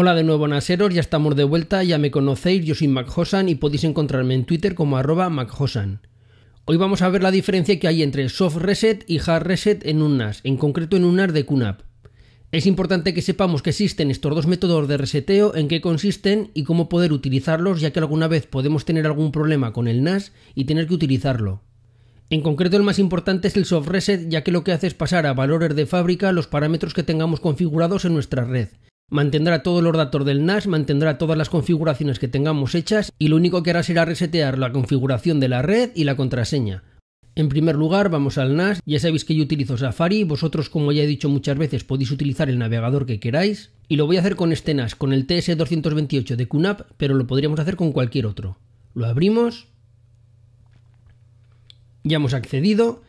Hola de nuevo Naseros, ya estamos de vuelta, ya me conocéis, yo soy MacHosan y podéis encontrarme en Twitter como arroba MacHosan. Hoy vamos a ver la diferencia que hay entre soft reset y hard reset en un NAS, en concreto en un NAS de QNAP. Es importante que sepamos que existen estos dos métodos de reseteo, en qué consisten y cómo poder utilizarlos, ya que alguna vez podemos tener algún problema con el NAS y tener que utilizarlo. En concreto el más importante es el soft reset, ya que lo que hace es pasar a valores de fábrica los parámetros que tengamos configurados en nuestra red. Mantendrá todo el datos del NAS, mantendrá todas las configuraciones que tengamos hechas y lo único que hará será resetear la configuración de la red y la contraseña. En primer lugar, vamos al NAS. Ya sabéis que yo utilizo Safari, vosotros como ya he dicho muchas veces podéis utilizar el navegador que queráis. Y lo voy a hacer con este NAS, con el TS228 de QNAP, pero lo podríamos hacer con cualquier otro. Lo abrimos. Ya hemos accedido.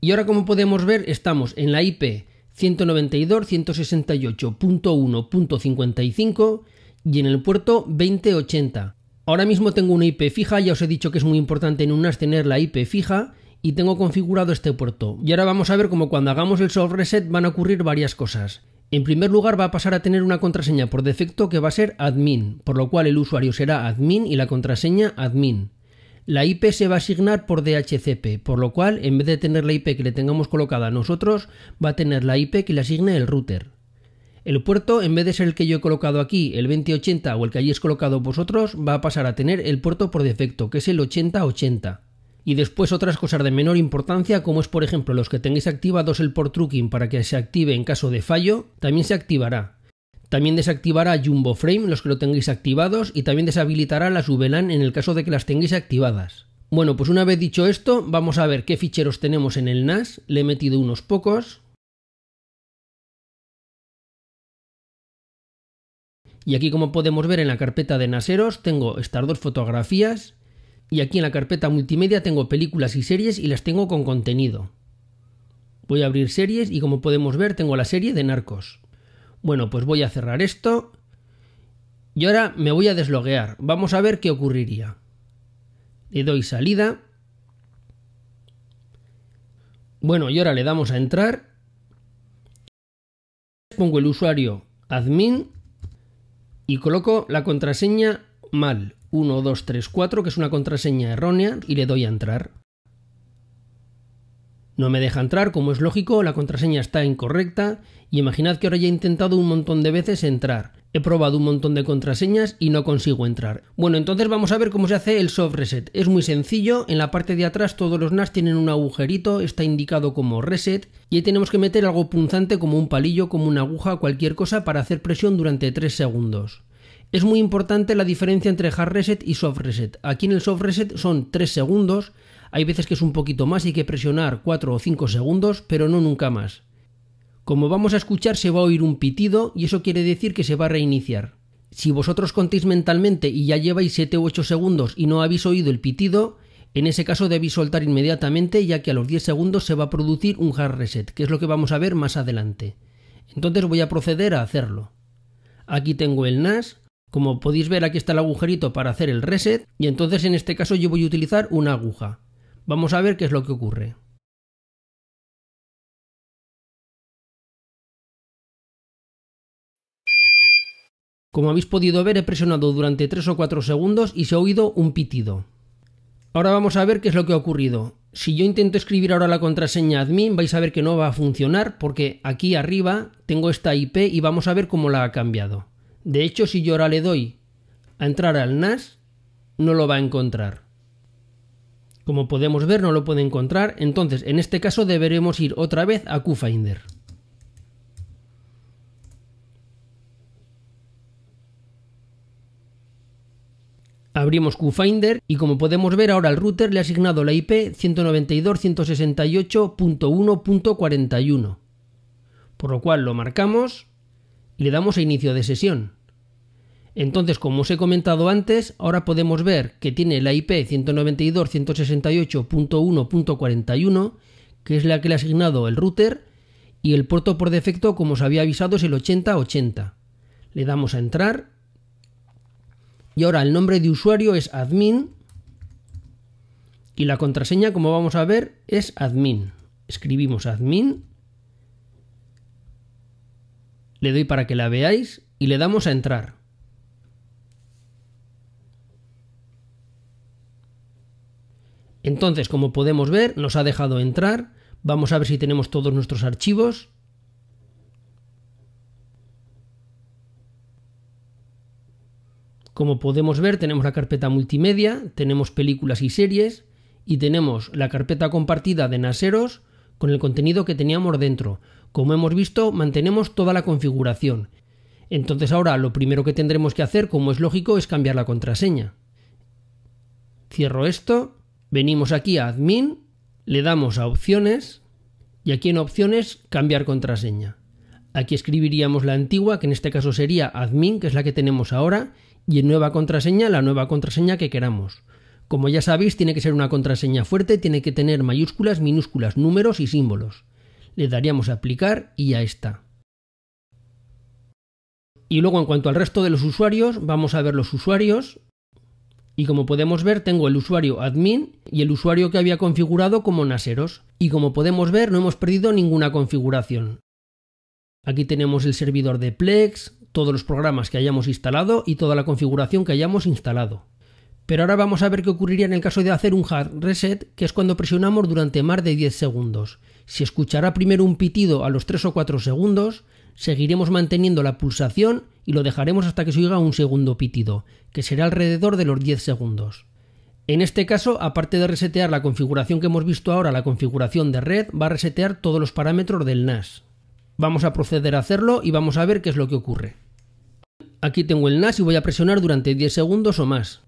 Y ahora como podemos ver estamos en la IP 192.168.1.55 y en el puerto 2080. Ahora mismo tengo una IP fija, ya os he dicho que es muy importante en unas tener la IP fija y tengo configurado este puerto. Y ahora vamos a ver cómo cuando hagamos el soft reset van a ocurrir varias cosas. En primer lugar va a pasar a tener una contraseña por defecto que va a ser admin, por lo cual el usuario será admin y la contraseña admin la IP se va a asignar por DHCP, por lo cual en vez de tener la IP que le tengamos colocada a nosotros, va a tener la IP que le asigne el router. El puerto, en vez de ser el que yo he colocado aquí, el 2080 o el que hayáis colocado vosotros, va a pasar a tener el puerto por defecto, que es el 8080. Y después otras cosas de menor importancia, como es por ejemplo los que tengáis activados el port trucking para que se active en caso de fallo, también se activará. También desactivará Jumbo Frame los que lo tengáis activados y también deshabilitará las VLAN en el caso de que las tengáis activadas. Bueno, pues una vez dicho esto, vamos a ver qué ficheros tenemos en el NAS. Le he metido unos pocos. Y aquí como podemos ver en la carpeta de naseros tengo estas dos fotografías y aquí en la carpeta multimedia tengo películas y series y las tengo con contenido. Voy a abrir series y como podemos ver tengo la serie de Narcos. Bueno, pues voy a cerrar esto. Y ahora me voy a desloguear. Vamos a ver qué ocurriría. Le doy salida. Bueno, y ahora le damos a entrar. Pongo el usuario admin y coloco la contraseña mal 1234, que es una contraseña errónea, y le doy a entrar. No me deja entrar, como es lógico, la contraseña está incorrecta y imaginad que ahora ya he intentado un montón de veces entrar. He probado un montón de contraseñas y no consigo entrar. Bueno, entonces vamos a ver cómo se hace el soft reset. Es muy sencillo, en la parte de atrás todos los NAS tienen un agujerito, está indicado como reset y ahí tenemos que meter algo punzante como un palillo, como una aguja, cualquier cosa para hacer presión durante 3 segundos. Es muy importante la diferencia entre hard reset y soft reset. Aquí en el soft reset son 3 segundos, hay veces que es un poquito más, hay que presionar 4 o 5 segundos, pero no nunca más. Como vamos a escuchar se va a oír un pitido y eso quiere decir que se va a reiniciar. Si vosotros contéis mentalmente y ya lleváis 7 u 8 segundos y no habéis oído el pitido, en ese caso debéis soltar inmediatamente ya que a los 10 segundos se va a producir un hard reset, que es lo que vamos a ver más adelante. Entonces voy a proceder a hacerlo. Aquí tengo el NAS, como podéis ver aquí está el agujerito para hacer el reset y entonces en este caso yo voy a utilizar una aguja. Vamos a ver qué es lo que ocurre. Como habéis podido ver he presionado durante 3 o 4 segundos y se ha oído un pitido. Ahora vamos a ver qué es lo que ha ocurrido. Si yo intento escribir ahora la contraseña admin vais a ver que no va a funcionar porque aquí arriba tengo esta IP y vamos a ver cómo la ha cambiado. De hecho, si yo ahora le doy a entrar al NAS, no lo va a encontrar. Como podemos ver, no lo puede encontrar. Entonces, en este caso deberemos ir otra vez a QFinder. Abrimos QFinder y como podemos ver ahora el router le ha asignado la IP 192.168.1.41. Por lo cual lo marcamos le damos a inicio de sesión. Entonces, como os he comentado antes, ahora podemos ver que tiene la IP 192.168.1.41, que es la que le ha asignado el router, y el puerto por defecto, como os había avisado, es el 8080. Le damos a entrar. Y ahora el nombre de usuario es admin. Y la contraseña, como vamos a ver, es admin. Escribimos admin le doy para que la veáis y le damos a entrar. Entonces, como podemos ver, nos ha dejado entrar. Vamos a ver si tenemos todos nuestros archivos. Como podemos ver, tenemos la carpeta multimedia, tenemos películas y series y tenemos la carpeta compartida de Naseros con el contenido que teníamos dentro. Como hemos visto, mantenemos toda la configuración. Entonces ahora lo primero que tendremos que hacer, como es lógico, es cambiar la contraseña. Cierro esto, venimos aquí a Admin, le damos a Opciones y aquí en Opciones Cambiar contraseña. Aquí escribiríamos la antigua, que en este caso sería admin, que es la que tenemos ahora, y en nueva contraseña la nueva contraseña que queramos. Como ya sabéis, tiene que ser una contraseña fuerte, tiene que tener mayúsculas, minúsculas, números y símbolos le daríamos a aplicar y ya está. Y luego en cuanto al resto de los usuarios, vamos a ver los usuarios. Y como podemos ver, tengo el usuario admin y el usuario que había configurado como naseros. Y como podemos ver, no hemos perdido ninguna configuración. Aquí tenemos el servidor de Plex, todos los programas que hayamos instalado y toda la configuración que hayamos instalado. Pero ahora vamos a ver qué ocurriría en el caso de hacer un hard reset, que es cuando presionamos durante más de 10 segundos. Si escuchará primero un pitido a los 3 o 4 segundos, seguiremos manteniendo la pulsación y lo dejaremos hasta que se oiga un segundo pitido, que será alrededor de los 10 segundos. En este caso, aparte de resetear la configuración que hemos visto ahora, la configuración de red, va a resetear todos los parámetros del NAS. Vamos a proceder a hacerlo y vamos a ver qué es lo que ocurre. Aquí tengo el NAS y voy a presionar durante 10 segundos o más.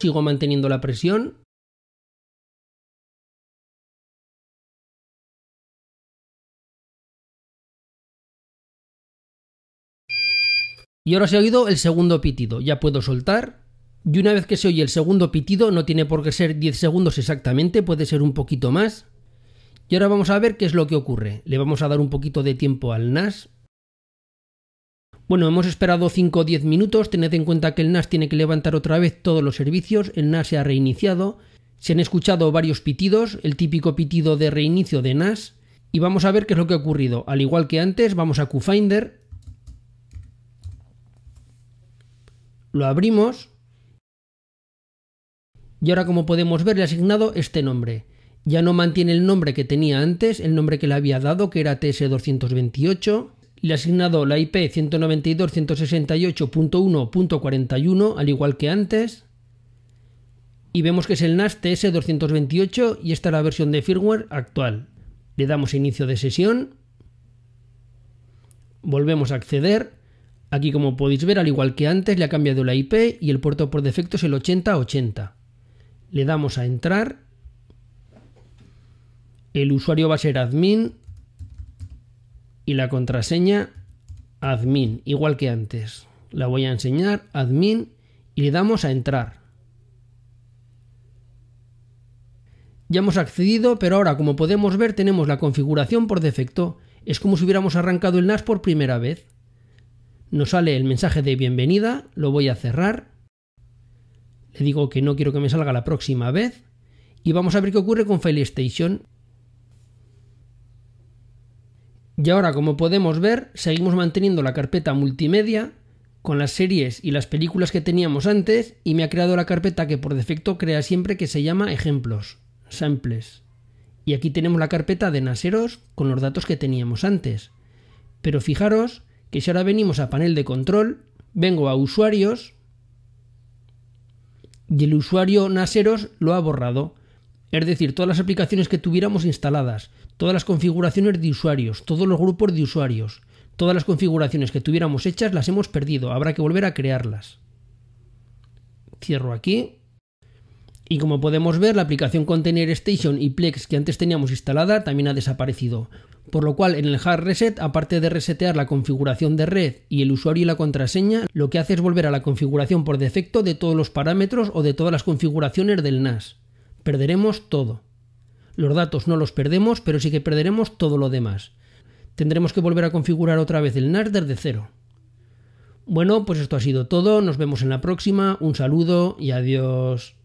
sigo manteniendo la presión. Y ahora se ha oído el segundo pitido, ya puedo soltar. Y una vez que se oye el segundo pitido, no tiene por qué ser 10 segundos exactamente, puede ser un poquito más. Y ahora vamos a ver qué es lo que ocurre. Le vamos a dar un poquito de tiempo al NAS bueno, hemos esperado 5 o 10 minutos, tened en cuenta que el NAS tiene que levantar otra vez todos los servicios, el NAS se ha reiniciado, se han escuchado varios pitidos, el típico pitido de reinicio de NAS, y vamos a ver qué es lo que ha ocurrido. Al igual que antes, vamos a QFinder, lo abrimos, y ahora como podemos ver le ha asignado este nombre. Ya no mantiene el nombre que tenía antes, el nombre que le había dado, que era TS228, le ha asignado la IP 192.168.1.41 al igual que antes. Y vemos que es el NAS TS228 y esta es la versión de firmware actual. Le damos inicio de sesión. Volvemos a acceder. Aquí como podéis ver, al igual que antes, le ha cambiado la IP y el puerto por defecto es el 8080. Le damos a entrar. El usuario va a ser admin, y la contraseña admin, igual que antes. La voy a enseñar, admin, y le damos a entrar. Ya hemos accedido, pero ahora, como podemos ver, tenemos la configuración por defecto. Es como si hubiéramos arrancado el NAS por primera vez. Nos sale el mensaje de bienvenida, lo voy a cerrar. Le digo que no quiero que me salga la próxima vez. Y vamos a ver qué ocurre con FileStation. Y ahora, como podemos ver, seguimos manteniendo la carpeta multimedia con las series y las películas que teníamos antes y me ha creado la carpeta que por defecto crea siempre que se llama ejemplos, samples. Y aquí tenemos la carpeta de naseros con los datos que teníamos antes. Pero fijaros que si ahora venimos a panel de control, vengo a usuarios y el usuario naseros lo ha borrado. Es decir, todas las aplicaciones que tuviéramos instaladas, todas las configuraciones de usuarios, todos los grupos de usuarios, todas las configuraciones que tuviéramos hechas las hemos perdido, habrá que volver a crearlas. Cierro aquí. Y como podemos ver, la aplicación Container Station y Plex que antes teníamos instalada también ha desaparecido. Por lo cual, en el hard reset, aparte de resetear la configuración de red y el usuario y la contraseña, lo que hace es volver a la configuración por defecto de todos los parámetros o de todas las configuraciones del NAS perderemos todo. Los datos no los perdemos, pero sí que perderemos todo lo demás. Tendremos que volver a configurar otra vez el NAS desde cero. Bueno, pues esto ha sido todo, nos vemos en la próxima, un saludo y adiós.